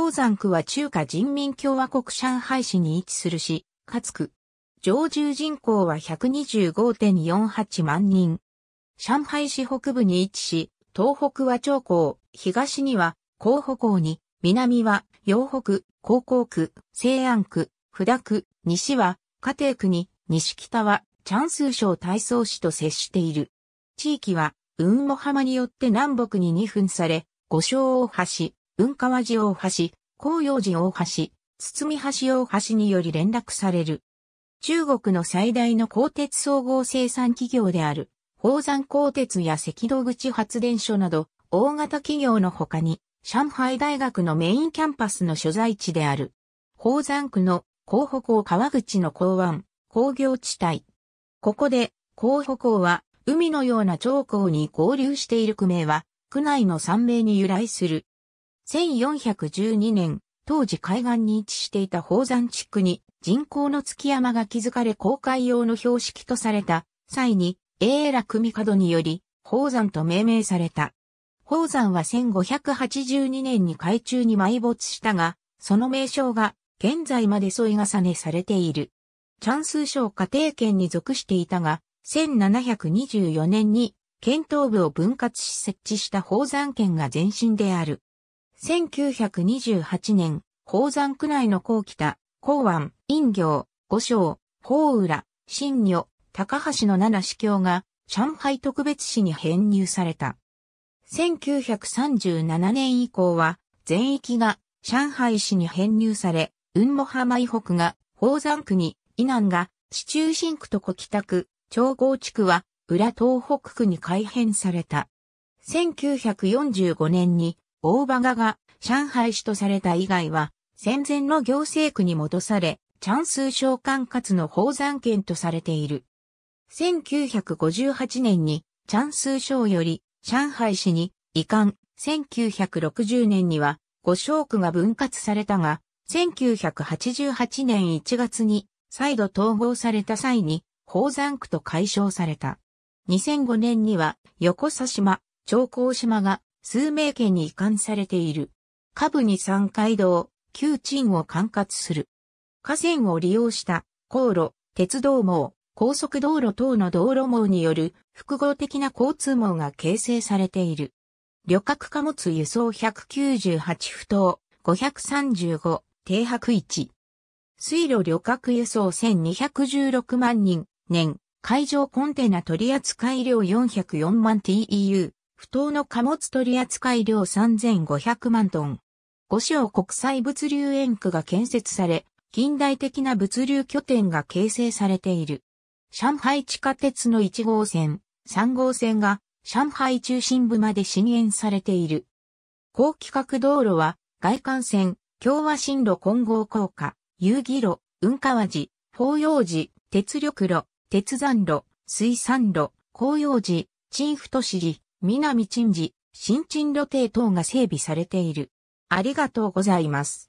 宝山区は中華人民共和国上海市に位置するし、かつく、常住人口は125.48万人。上海市北部に位置し、東北は長江、東には江北港に、南は洋北、高校区、西安区、布田区、西は家庭区に、西北はチャンス省体操市と接している。地域は、雲母浜によって南北に2分され、五章大橋、文川寺大橋、紅葉寺大橋、堤橋大橋により連絡される。中国の最大の鋼鉄総合生産企業である、宝山鋼鉄や赤道口発電所など、大型企業の他に、上海大学のメインキャンパスの所在地である、宝山区の広北港川口の港湾、工業地帯。ここで、広北港は、海のような長江に合流している区名は、区内の山名に由来する。1412年、当時海岸に位置していた宝山地区に人工の月山が築かれ公開用の標識とされた際に、永楽門により、宝山と命名された。宝山は1582年に海中に埋没したが、その名称が現在まで添い重ねされている。チャンス省家庭圏に属していたが、1724年に、県東部を分割し設置した宝山県が前身である。1928年、宝山区内の高北、高湾、陰行、五章、宝浦、新女、高橋の七市教が上海特別市に編入された。1937年以降は全域が上海市に編入され、雲母浜以北が宝山区に、以南が市中心区と小北区、長江地区は裏東北区に改編された。1945年に大場賀が上海市とされた以外は、戦前の行政区に戻され、チャンス商管轄の宝山県とされている。1958年に、チャンス省より、上海市に移管。1960年には、五省区が分割されたが、1988年1月に、再度統合された際に、宝山区と解消された。2005年には、横佐島、長江島が数名家に移管されている。下部に三街道、旧鎮を管轄する。河川を利用した、航路、鉄道網、高速道路等の道路網による複合的な交通網が形成されている。旅客貨物輸送198不頭、535、停泊1。水路旅客輸送1216万人、年、海上コンテナ取扱量404万 TEU、不当の貨物取扱量3500万トン。五章国際物流園区が建設され、近代的な物流拠点が形成されている。上海地下鉄の1号線、3号線が上海中心部まで伸延されている。高規格道路は外環線、共和新路混合高架、遊戯路、雲川寺、法要寺、鉄力路、鉄山路、水産路、紅葉寺、鎮ー都市寺、南鎮寺、新鎮路堤等が整備されている。ありがとうございます。